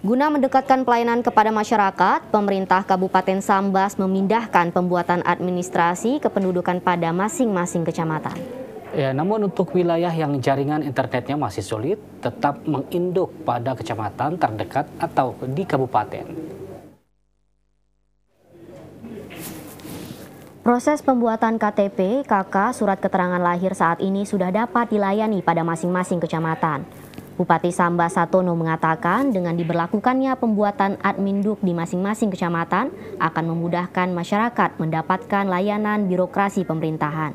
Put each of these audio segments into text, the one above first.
Guna mendekatkan pelayanan kepada masyarakat, pemerintah Kabupaten Sambas memindahkan pembuatan administrasi kependudukan pada masing-masing kecamatan. Ya, namun untuk wilayah yang jaringan internetnya masih sulit, tetap menginduk pada kecamatan terdekat atau di kabupaten. Proses pembuatan KTP, KK, surat keterangan lahir saat ini sudah dapat dilayani pada masing-masing kecamatan. Bupati Samba Satono mengatakan dengan diberlakukannya pembuatan adminduk di masing-masing kecamatan akan memudahkan masyarakat mendapatkan layanan birokrasi pemerintahan.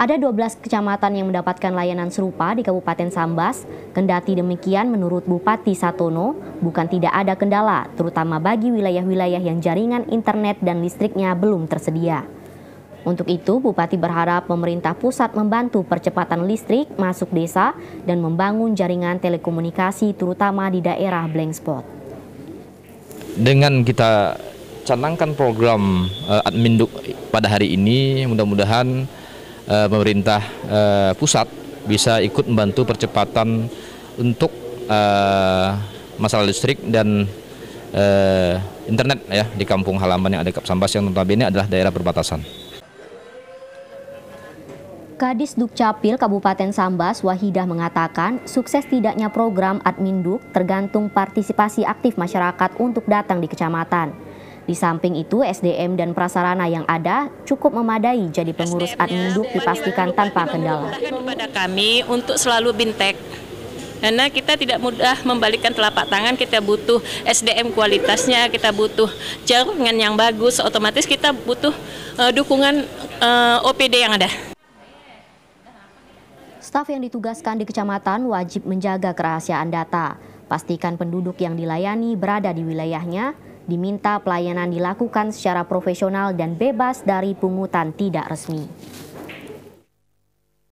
Ada 12 kecamatan yang mendapatkan layanan serupa di Kabupaten Sambas. Kendati demikian menurut Bupati Satono, bukan tidak ada kendala terutama bagi wilayah-wilayah yang jaringan internet dan listriknya belum tersedia. Untuk itu, Bupati berharap pemerintah pusat membantu percepatan listrik masuk desa dan membangun jaringan telekomunikasi terutama di daerah blank spot. Dengan kita canangkan program uh, admin pada hari ini, mudah-mudahan uh, pemerintah uh, pusat bisa ikut membantu percepatan untuk uh, masalah listrik dan uh, internet ya di kampung halaman yang ada di Kapsambas yang notabene adalah daerah perbatasan. Kadis Dukcapil Kabupaten Sambas Wahidah mengatakan sukses tidaknya program admin Duk tergantung partisipasi aktif masyarakat untuk datang di kecamatan. Di samping itu SDM dan prasarana yang ada cukup memadai jadi pengurus admin Duk dipastikan tanpa kendala. Kepada kami untuk selalu bintek karena kita tidak mudah membalikkan telapak tangan kita butuh SDM kualitasnya kita butuh jaringan yang bagus otomatis kita butuh uh, dukungan uh, eh, OPD yang ada staf yang ditugaskan di kecamatan wajib menjaga kerahasiaan data. Pastikan penduduk yang dilayani berada di wilayahnya, diminta pelayanan dilakukan secara profesional dan bebas dari pungutan tidak resmi.